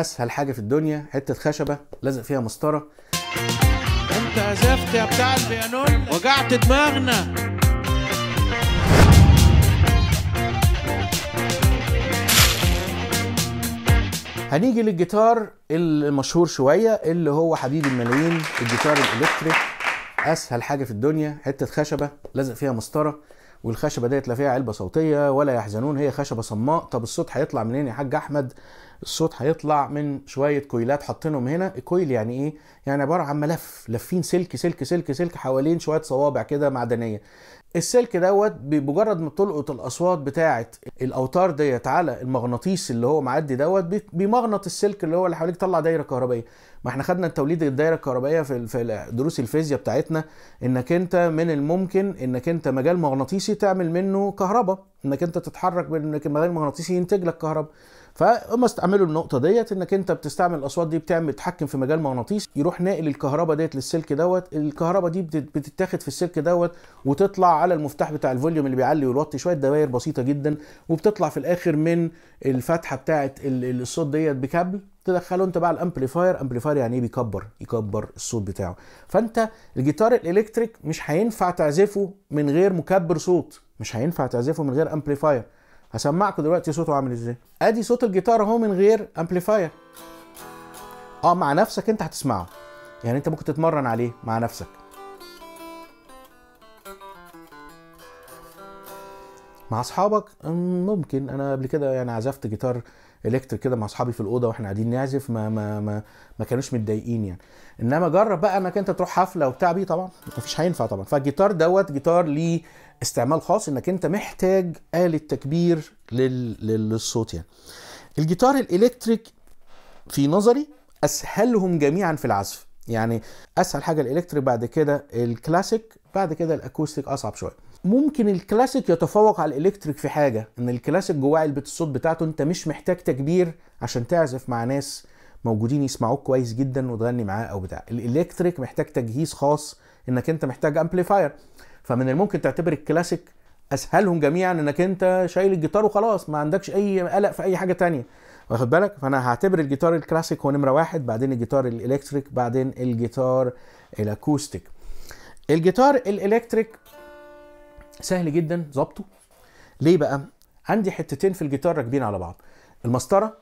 اسهل حاجه في الدنيا حته خشبه لازق فيها مسطره انت عزفت يا بتاع البيانون وجعت دماغنا هنيجي للجيتار المشهور شويه اللي هو حبيب الملايين الجيتار الالكتريك اسهل حاجه في الدنيا حته خشبه لازق فيها مسطره والخشبه ديت لا فيها علبه صوتيه ولا يحزنون هي خشبه صماء طب الصوت هيطلع منين يا حاج احمد الصوت هيطلع من شويه كويلات حاطينهم هنا الكويل يعني ايه يعني عباره عن ملف لافين سلك سلك سلك سلك حوالين شويه صوابع كده معدنيه السلك دوت بمجرد ما بتلقط الاصوات بتاعه الاوتار ديت على المغناطيس اللي هو معدي دوت بمغنط السلك اللي هو اللي حواليك طلع دايره كهربائيه ما احنا خدنا توليد الدايره الكهربائيه في في دروس الفيزياء بتاعتنا انك انت من الممكن انك انت مجال مغناطيسي تعمل منه كهرباء انك انت تتحرك من مجال مغناطيسي ينتج لك كهرباء فاما استعملوا النقطه ديت انك انت بتستعمل الاصوات دي بتعمل تحكم في مجال مغناطيسي يروح ناقل الكهرباء ديت للسلك دوت الكهرباء دي بتتاخد في السلك دوت وتطلع على المفتاح بتاع الفوليوم اللي بيعلي ويوطي شويه دوائر بسيطه جدا وبتطلع في الاخر من الفتحه بتاعه الصوت ديت بكابل تدخله انت بقى الامبليفاير امبليفاير يعني ايه بيكبر يكبر الصوت بتاعه فانت الجيتار الالكتريك مش هينفع تعزفه من غير مكبر صوت مش هينفع تعزفه من غير امبليفاير هسمعكم دلوقتي صوته عامل ازاي ادي صوت الجيتار اهو من غير امبليفاير اه مع نفسك انت هتسمعه يعني انت ممكن تتمرن عليه مع نفسك مع اصحابك ممكن انا قبل كده يعني عزفت جيتار الكتريك كده مع اصحابي في الاوضه واحنا قاعدين نعزف ما ما ما, ما كانوش متضايقين يعني انما جرب بقى انك انت تروح حفله وبتاع بيه طبعا مفيش هينفع طبعا فالجيتار دوت جيتار ليه استعمال خاص انك انت محتاج اله تكبير لل... للصوت يعني الجيتار الالكتريك في نظري اسهلهم جميعا في العزف يعني اسهل حاجه الالكتريك بعد كده الكلاسيك بعد كده الاكوستيك اصعب شويه ممكن الكلاسيك يتفوق على الالكتريك في حاجه ان الكلاسيك جواه علبه الصوت بتاعته انت مش محتاج تكبير عشان تعزف مع ناس موجودين يسمعوك كويس جدا وتغني معاه او بتاع الالكتريك محتاج تجهيز خاص انك انت محتاج امبليفاير فمن الممكن تعتبر الكلاسيك اسهلهم جميعا انك انت شايل الجيتار وخلاص ما عندكش اي قلق في اي حاجه تانية واخد بالك فانا هعتبر الجيتار الكلاسيك هو نمره واحد بعدين الجيتار الالكتريك بعدين الجيتار الاكوستيك الجيتار الالكتريك سهل جدا ظبطه ليه بقى عندي حتتين في الجيتار راكبين على بعض المسطره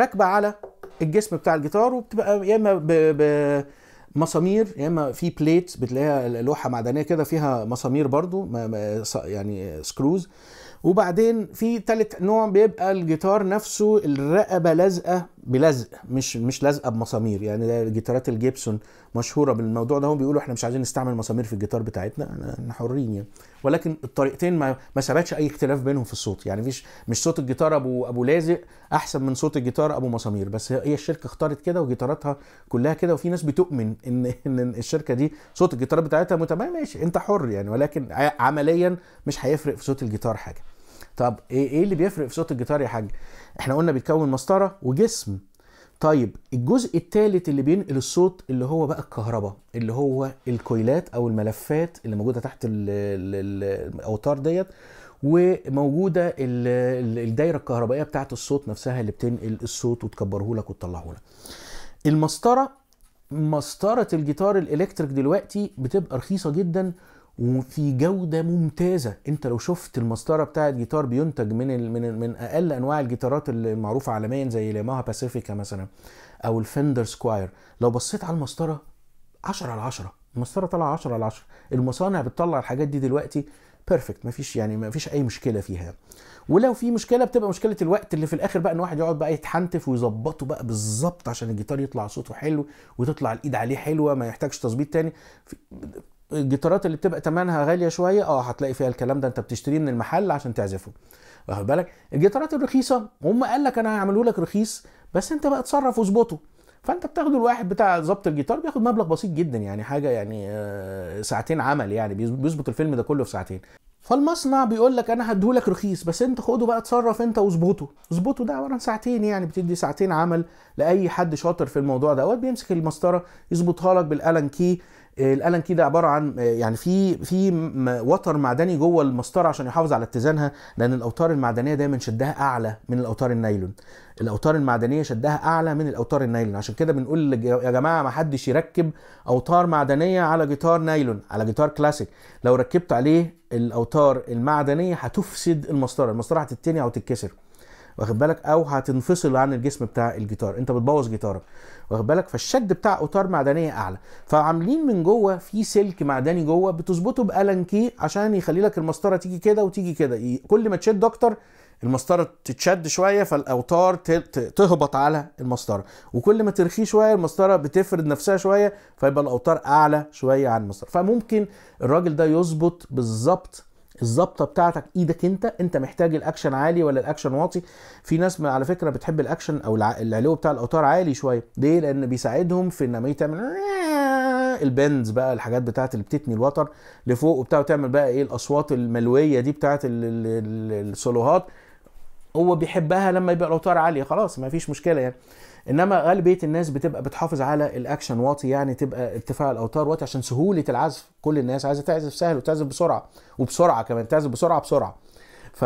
راكبه على الجسم بتاع الجيتار وبتبقى يا اما بمسامير يا اما في بليت بتلاقيها لوحه معدنيه كده فيها مسامير برضو يعني سكروز وبعدين في ثالث نوع بيبقى الجيتار نفسه الرقبه لازقه بلزق مش مش لازقه بمسامير يعني جيتارات الجيبسون مشهوره بالموضوع ده هم بيقولوا احنا مش عايزين نستعمل مسامير في الجيتار بتاعتنا احنا حرين يعني ولكن الطريقتين ما ما سابتش اي اختلاف بينهم في الصوت يعني مفيش مش صوت الجيتار ابو ابو لازق احسن من صوت الجيتار ابو مسامير بس هي الشركه اختارت كده وجيتاراتها كلها كده وفي ناس بتؤمن ان ان الشركه دي صوت الجيتار بتاعتها متمام ماشي انت حر يعني ولكن عمليا مش هيفرق في صوت الجيتار حاجه طب إيه-, ايه اللي بيفرق في صوت الجيتار يا حاج احنا قلنا بيتكون مسطره وجسم طيب الجزء الثالث اللي بينقل الصوت اللي هو بقى الكهرباء اللي هو الكويلات او الملفات اللي موجوده تحت الاوتار ديت وموجوده الدايره الكهربائيه بتاعت الصوت نفسها اللي بتنقل الصوت وتكبره لك وتطلعه لك المسطره مسطره الجيتار الالكتريك دلوقتي بتبقى رخيصه جدا وفي جوده ممتازه انت لو شفت المسطره بتاعه جيتار بينتج من ال من ال من اقل انواع الجيتارات المعروفه عالميا زي الياماها باسيفيكا مثلا او الفندر سكواير لو بصيت على المسطره 10 على 10 المسطره طالعه 10 على 10 المصانع بتطلع الحاجات دي دلوقتي بيرفكت مفيش يعني مفيش اي مشكله فيها ولو في مشكله بتبقى مشكله الوقت اللي في الاخر بقى ان واحد يقعد بقى يتحنتف ويظبطه بقى بالظبط عشان الجيتار يطلع صوته حلو وتطلع الايد عليه حلوه ما يحتاجش تظبيط تاني الجيتارات اللي بتبقى ثمنها غاليه شويه اه هتلاقي فيها الكلام ده انت بتشتريه من المحل عشان تعزفه واخد بالك الجيتارات الرخيصه هم قال لك انا هعمله لك رخيص بس انت بقى اتصرف واظبطه فانت بتاخده الواحد بتاع ظبط الجيتار بياخد مبلغ بسيط جدا يعني حاجه يعني آه، ساعتين عمل يعني بيظبط الفيلم ده كله في ساعتين فالمصنع بيقول لك انا هديهولك رخيص بس انت خده بقى اتصرف انت واظبطه اظبطه ده عباره ساعتين يعني بتدي ساعتين عمل لاي حد شاطر في الموضوع ده دوت بيمسك المسطره يظبطها لك بالالان كي الالان كي ده عباره عن يعني في في وتر معدني جوه المسطره عشان يحافظ على اتزانها لان الاوتار المعدنيه دايما شدها اعلى من الاوتار النايلون الاوتار المعدنيه شدها اعلى من الاوتار النايلون عشان كده بنقول يا جماعه ما حدش يركب اوتار معدنيه على جيتار نايلون على جيتار كلاسيك لو ركبت عليه الاوتار المعدنيه هتفسد المسطره المسطره هتتني او تتكسر واخد بالك او هتنفصل عن الجسم بتاع الجيتار انت بتبوظ جيتارك واخد بالك فالشد بتاع اوتار معدنيه اعلى فعاملين من جوه في سلك معدني جوه بتظبطه بالانكي عشان يخلي لك المسطره تيجي كده وتيجي كده كل ما تشد اكتر المسطره تتشد شويه فالاوتار تهبط على المسطره وكل ما ترخيه شويه المسطره بتفرد نفسها شويه فيبقى الاوتار اعلى شويه عن المسطره فممكن الراجل ده يظبط بالظبط الظبطه بتاعتك ايدك انت انت محتاج الاكشن عالي ولا الاكشن واطي في ناس على فكره بتحب الاكشن او العلو بتاع الاوتار عالي شويه ليه لان بيساعدهم في ان تعمل البندز بقى الحاجات بتاعت اللي بتتني الوتر لفوق وبتاع وتعمل بقى ايه الاصوات الملويه دي بتاعت السولوهات هو بيحبها لما يبقى الاوتار عاليه خلاص ما فيش مشكله يعني انما غالبيه الناس بتبقى بتحافظ على الاكشن واطي يعني تبقى ارتفاع الاوتار واطي عشان سهوله العزف كل الناس عايزه تعزف سهل وتعزف بسرعه وبسرعه كمان تعزف بسرعه بسرعه ف...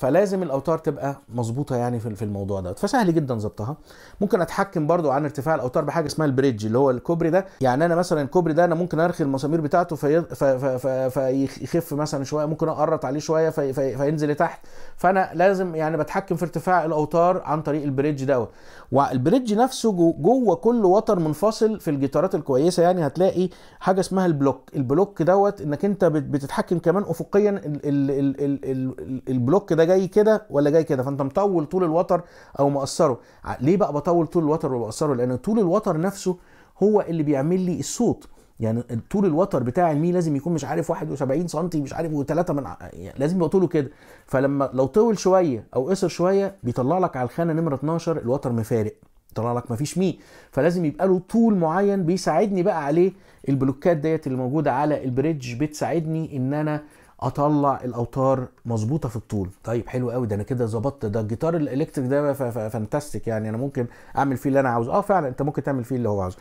فلازم الاوتار تبقى مظبوطه يعني في الموضوع دوت فسهل جدا ظبطها ممكن اتحكم برضو عن ارتفاع الاوتار بحاجه اسمها البريدج اللي هو الكوبري ده يعني انا مثلا الكوبري ده انا ممكن ارخي المسامير بتاعته في... ف... ف... فيخف مثلا شويه ممكن اقرط عليه شويه في... في... فينزل لتحت فانا لازم يعني بتحكم في ارتفاع الاوتار عن طريق البريدج دوت والبريدج نفسه جوه كل وتر منفصل في الجيتارات الكويسه يعني هتلاقي حاجه اسمها البلوك البلوك دوت انك انت بتتحكم كمان افقيا ال... ال... ال... ال... البلوك ده جاي كده ولا جاي كده فانت مطول طول الوتر او مقصره ليه بقى بطول طول الوتر ومقصره لان طول الوتر نفسه هو اللي بيعمل لي الصوت يعني طول الوتر بتاع المي لازم يكون مش عارف 71 سم مش عارف و3 من يعني لازم يبقى طوله كده فلما لو طول شويه او قصر شويه بيطلع لك على الخانه نمره 12 الوتر مفارق طلع لك مفيش مي فلازم يبقى له طول معين بيساعدني بقى عليه البلوكات ديت اللي موجوده على البريدج بتساعدني ان انا اطلع الاوتار مظبوطه في الطول طيب حلو قوي ده انا كده ظبطت ده الجيتار الالكتريك ده فانتاستيك يعني انا ممكن اعمل فيه اللي انا عاوزه اه فعلا انت ممكن تعمل فيه اللي هو عاوزه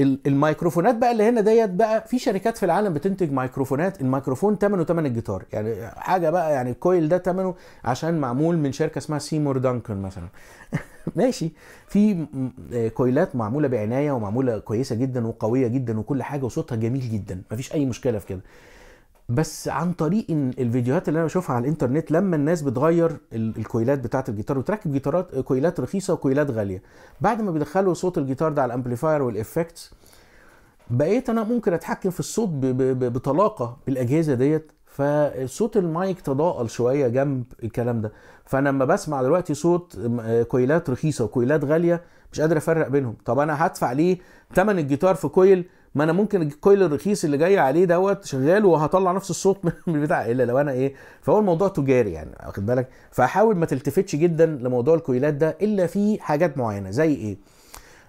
الميكروفونات بقى اللي هنا ديت بقى في شركات في العالم بتنتج ميكروفونات الميكروفون ثمنه ثمن الجيتار يعني حاجه بقى يعني الكويل ده ثمنه عشان معمول من شركه اسمها سيمور دانكن مثلا ماشي في آه، كويلات معموله بعنايه ومعموله كويسه جدا وقويه جدا وكل حاجه وصوتها جميل جدا مفيش اي مشكله في كده بس عن طريق الفيديوهات اللي انا بشوفها على الانترنت لما الناس بتغير الكويلات بتاعت الجيتار وتركب جيتارات كويلات رخيصه وكويلات غاليه بعد ما بيدخلوا صوت الجيتار ده على الامبليفاير والافكتس بقيت انا ممكن اتحكم في الصوت بطلاقه بالاجهزه ديت فصوت المايك تضاءل شويه جنب الكلام ده فانا لما بسمع دلوقتي صوت كويلات رخيصه وكويلات غاليه مش قادر افرق بينهم طب انا هدفع ليه ثمن الجيتار في كويل ما انا ممكن الكويل الرخيص اللي جاي عليه دوت شغال وهطلع نفس الصوت من البتاع الا لو انا ايه فهو الموضوع تجاري يعني واخد بالك فحاول ما تلتفتش جدا لموضوع الكويلات ده الا في حاجات معينه زي ايه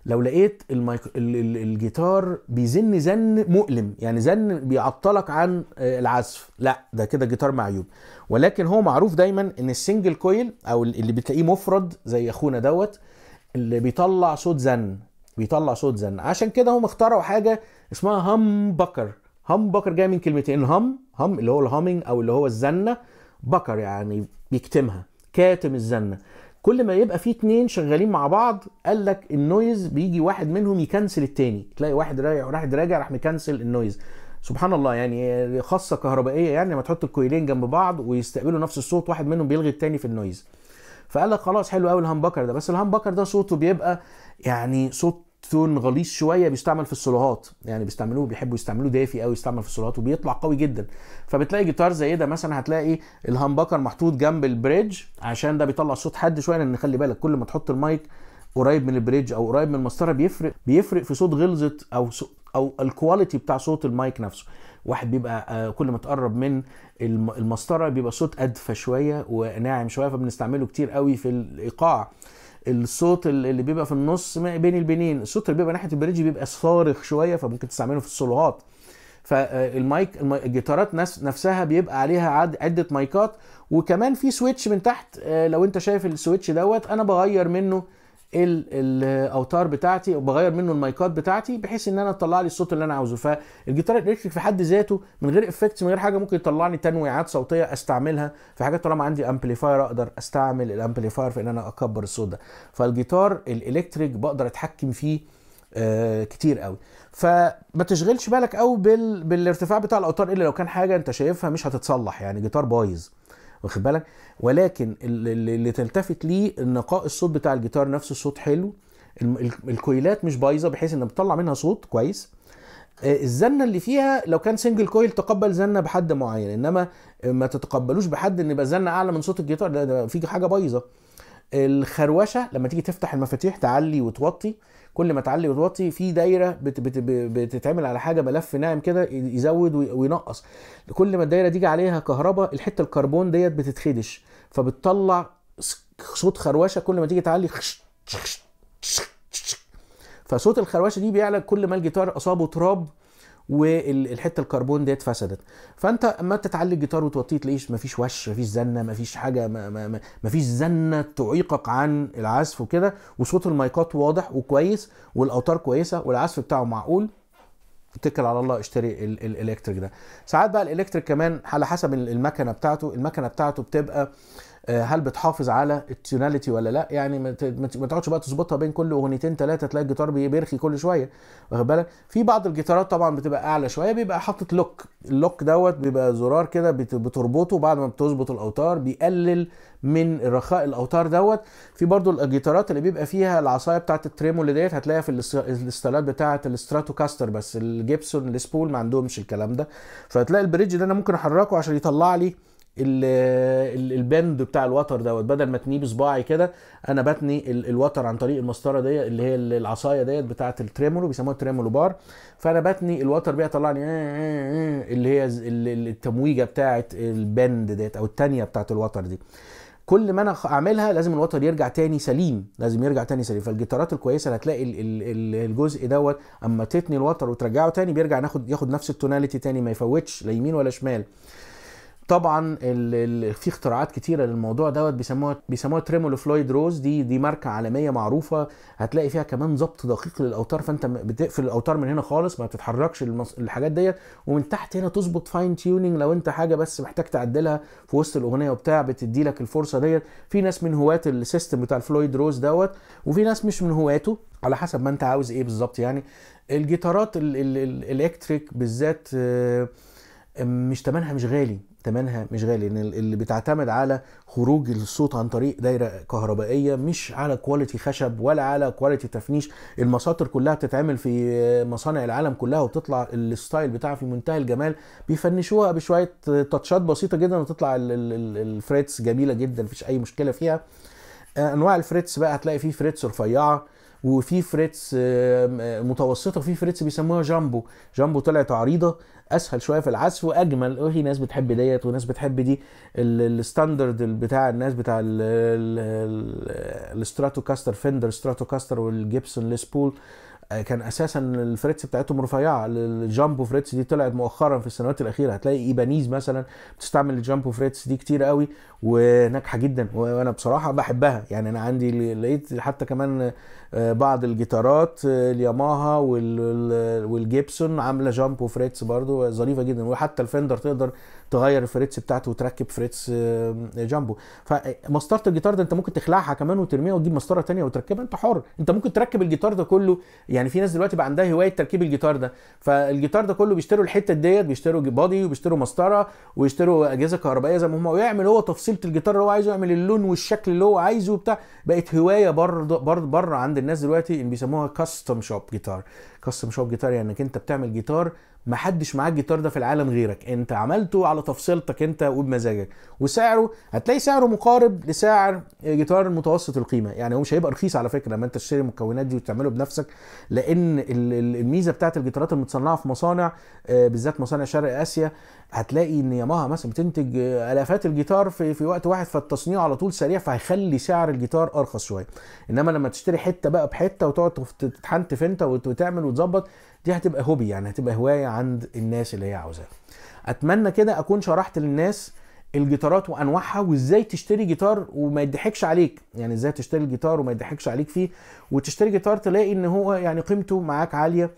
لو لقيت الميك... ال... ال... الجيتار بيزن زن مؤلم يعني زن بيعطلك عن آه، العزف لا ده كده جيتار معيوب ولكن هو معروف دايما ان السنجل كويل او اللي بتلاقيه مفرد زي اخونا دوت اللي بيطلع صوت زن بيطلع صوت زن عشان كده هم اخترعوا حاجه اسمها هم بكر هم بكر جاي من كلمتين هم هم اللي هو الهامينج او اللي هو الزنه بكر يعني بيكتمها كاتم الزنه كل ما يبقى فيه اتنين شغالين مع بعض قال لك النويز بيجي واحد منهم يكنسل التاني تلاقي واحد رايح وواحد راجع راح مكنسل النويز سبحان الله يعني خاصه كهربائيه يعني لما تحط الكويلين جنب بعض ويستقبلوا نفس الصوت واحد منهم بيلغي التاني في النويز فقال لك خلاص حلو قوي الهامبكر ده بس الهامبكر ده صوته بيبقى يعني صوت تون غليظ شويه بيستعمل في السولوهات يعني بيستعملوه بيحبوا يستعملوه دافي قوي يستعمل في السولوهات وبيطلع قوي جدا فبتلاقي جيتار زي ده مثلا هتلاقي الهامبكر محطوط جنب البريدج عشان ده بيطلع صوت حد شويه لان خلي بالك كل ما تحط المايك قريب من البريدج او قريب من المسطره بيفرق بيفرق في صوت غلظه او او الكواليتي بتاع صوت المايك نفسه واحد بيبقى آه، كل ما تقرب من المسطره بيبقى صوت ادفى شويه وناعم شويه فبنستعمله كتير قوي في الايقاع الصوت اللي بيبقى في النص بين البنين الصوت اللي بيبقى ناحيه البريدج بيبقى صارخ شويه فممكن تستعمله في الصلوات فالمايك آه، الجيتارات نفسها بيبقى عليها عده مايكات وكمان في سويتش من تحت آه، لو انت شايف السويتش دوت انا بغير منه الاوتار بتاعتي وبغير منه المايكات بتاعتي بحيث ان انا اطلع لي الصوت اللي انا عاوزه فالجيتار الالكتريك في حد ذاته من غير افكتس من غير حاجه ممكن يطلع لي تنويعات صوتيه استعملها في حاجات طالما عندي امبليفاير اقدر استعمل الامبليفاير في ان انا اكبر الصوت ده فالجيتار الالكتريك بقدر اتحكم فيه آه كتير قوي فما تشغلش بالك قوي بال... بالارتفاع بتاع الاوتار الا لو كان حاجه انت شايفها مش هتتصلح يعني جيتار بايظ واخد بالك ولكن اللي تلتفت ليه نقاء الصوت بتاع الجيتار نفسه الصوت حلو الكويلات مش بايظه بحيث ان بتطلع منها صوت كويس آه، الزنه اللي فيها لو كان سنجل كويل تقبل زنه بحد معين انما ما تتقبلوش بحد ان يبقى زنه اعلى من صوت الجيتار ده, ده في حاجه بايظه الخروشه لما تيجي تفتح المفاتيح تعلي وتوطي كل ما تعلي وتوطي في دايره بت بت بتتعمل على حاجه ملف ناعم كده يزود وينقص كل ما الدايره دي عليها كهرباء الحته الكربون ديت بتتخدش فبتطلع صوت خروشه كل ما تيجي تعلي فصوت الخروشه دي بيعلى كل ما الجيتار اصابه تراب والحته الكربون ديت فسدت فانت اما تتعلي الجيتار وتوطيه تلاقيش مفيش وش مفيش زنه مفيش حاجه ما ما مفيش زنه تعيقك عن العزف وكده وصوت المايكات واضح وكويس والاوتار كويسه والعزف بتاعه معقول اتكل على الله اشتري الالكتريك ده ساعات بقى الالكتريك كمان على حسب المكنه بتاعته المكنه بتاعته بتبقى آه، هل بتحافظ على التوناليتي ولا لا يعني ما تقعدش بقى تظبطها بين كل اغنيتين ثلاثه تلاقي الجيتار بيرخي كل شويه واخد بالك في بعض الجيتارات طبعا بتبقى اعلى شويه بيبقى حاطط لوك اللوك دوت بيبقى زرار كده بتربطه بعد ما بتظبط الاوتار بيقلل من رخاء الاوتار دوت في برضو الجيتارات اللي بيبقى فيها العصايه بتاعه التريمول ديت هتلاقيها في الاستالات بتاعه الاستراتو كاستر بس الجيبسون السبول ما عندهمش الكلام ده فهتلاقي البريدج ده انا ممكن احركه عشان يطلع لي البند بتاع الوتر دوت بدل ما تنيه بصباعي كده انا بتني الوتر عن طريق المسطره دي اللي هي العصايه ديت بتاعه التريمولو بيسموها التريمولو بار فانا بتني الوتر بيها طلعني إيه، إيه، إيه، اللي هي التمويجه بتاعه البند ديت او الثانيه بتاعه الوتر دي كل ما انا اعملها لازم الوتر يرجع تاني سليم لازم يرجع تاني سليم فالجيتارات الكويسه هتلاقي الجزء دوت اما تتني الوتر وترجعه تاني بيرجع ناخد ياخد نفس التوناليتي تاني ما يفوتش لا يمين ولا شمال طبعا في اختراعات كتيره للموضوع دوت بيسموها بيسموها تريمولو فلويد روز دي دي ماركه عالميه معروفه هتلاقي فيها كمان ضبط دقيق للاوتار فانت بتقفل الاوتار من هنا خالص ما بتتحركش الحاجات ديت ومن تحت هنا تظبط فاين تيوننج لو انت حاجه بس محتاج تعدلها في وسط الاغنيه وبتاع بتدي لك الفرصه ديت في ناس من هواة السيستم بتاع الفلويد روز دوت وفي ناس مش من هواته على حسب ما انت عاوز ايه بالظبط يعني الجيتارات الالكتريك بالذات آه، مش تمنها مش غالي تمنها مش غالي لان اللي بتعتمد على خروج الصوت عن طريق دايره كهربائيه مش على كواليتي خشب ولا على كواليتي تفنيش المساطر كلها بتتعمل في مصانع العالم كلها وبتطلع الستايل بتاعها في منتهى الجمال بيفنشوها بشويه تاتشات بسيطه جدا وتطلع الفريتس جميله جدا مفيش اي مشكله فيها آه، انواع الفريتس بقى هتلاقي فيه فريتس رفيعه وفي فريتس متوسطه وفي فريتس بيسموها جامبو جامبو طلعت عريضه اسهل شويه في العزف واجمل وفي ناس بتحب ديت وناس بتحب دي الستاندرد بتاع الناس بتاع الستراتوكاستر فندر ستراتوكاستر والجيبسون ليس بول كان اساسا الفريتس بتاعتهم رفيعه الجامبو فريتس دي طلعت مؤخرا في السنوات الاخيره هتلاقي ايبانيز مثلا بتستعمل الجامبو فريتس دي كتير قوي وناجحه جدا وانا بصراحه بحبها يعني انا عندي لقيت حتى كمان آه، بعض الجيتارات آه، الياماها والجيبسون عامله جامبو فريتس برضو ظريفه جدا وحتى الفندر تقدر تغير الفريتس بتاعته وتركب فريتس آه، جامبو فمسطره آه، الجيتار ده انت ممكن تخلعها كمان وترميها وتجيب مسطره ثانيه وتركبها انت حر انت ممكن تركب الجيتار ده كله يعني في ناس دلوقتي بقى عندها هوايه تركيب الجيتار ده فالجيتار ده كله بيشتروا الحته ديت بيشتروا بادي وبيشتروا مسطره ويشتروا اجهزه كهربائيه زي ما هم ويعمل هو تفصيله الجيتار اللي هو عايزه يعمل اللون والشكل اللي هو عايزه وبتاع بقت هوايه بره بره بره عند الناس دلوقتي اللي بيسموها كاستم شوب جيتار كاستم شوب جيتار يعني انك انت بتعمل جيتار ما حدش معاه الجيتار ده في العالم غيرك انت عملته على تفصيلتك انت وبمزاجك وسعره هتلاقي سعره مقارب لسعر جيتار متوسط القيمه يعني هو مش هيبقى رخيص على فكره لما انت تشتري المكونات دي وتعمله بنفسك لان الميزه بتاعت الجيتارات المتصنعه في مصانع آه، بالذات مصانع شرق اسيا هتلاقي ان ياماها مثلا بتنتج آه، الافات الجيتار في في وقت واحد فالتصنيع على طول سريع فهيخلي سعر الجيتار ارخص شويه انما لما تشتري حته بقى بحته وتقعد تتحنتف انت وتعمل وتظبط دي هتبقى هوبي يعني هتبقى هوايه عند الناس اللي هي عاوزاها اتمنى كده اكون شرحت للناس الجيتارات وانواعها وازاي تشتري جيتار وما يضحكش عليك يعني ازاي تشتري الجيتار وما يضحكش عليك فيه وتشتري جيتار تلاقي ان هو يعني قيمته معاك عاليه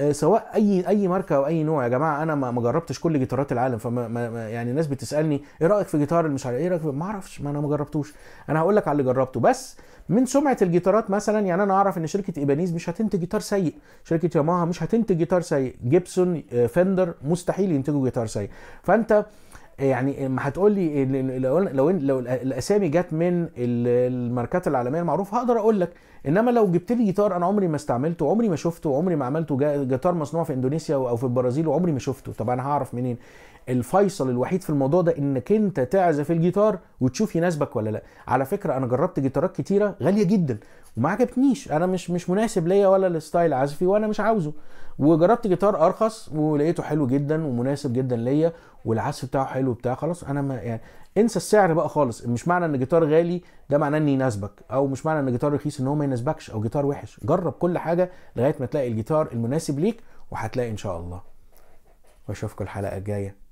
آه، سواء اي اي ماركه او اي نوع يا جماعه انا ما جربتش كل جيتارات العالم فما يعني الناس بتسالني ايه رايك في جيتار مش عارف ايه, إيه رايك ما اعرفش ما انا ما جربتوش انا هقول لك على اللي جربته بس من سمعه الجيتارات مثلا يعني انا اعرف ان شركه ايبانيز مش هتنتج جيتار سيء شركه ياماها مش هتنتج جيتار سيء جيبسون آه، فندر مستحيل ينتجوا جيتار سيء فانت آه، يعني ما هتقول لي لو لو, لو الاسامي جت من الماركات العالميه المعروفه هقدر اقول لك انما لو جبت لي جيتار انا عمري ما استعملته وعمري ما شفته وعمري ما عملته جيتار مصنوع في اندونيسيا او في البرازيل وعمري ما شفته طب انا هعرف منين الفيصل الوحيد في الموضوع ده انك انت تعزف الجيتار وتشوف يناسبك ولا لا على فكره انا جربت جيتارات كتيره غاليه جدا وما عجبتنيش انا مش مش مناسب ليا ولا الستايل عزفي وانا مش عاوزه وجربت جيتار ارخص ولقيته حلو جدا ومناسب جدا ليا والعزف بتاعه حلو بتاع خلاص انا ما يعني انسى السعر بقى خالص مش معنى ان جيتار غالي ده معناه ان يناسبك او مش معنى ان جيتار رخيص ان هو ما يناسبكش او جيتار وحش جرب كل حاجه لغايه ما تلاقي الجيتار المناسب ليك وهتلاقي ان شاء الله واشوفكم الحلقه الجايه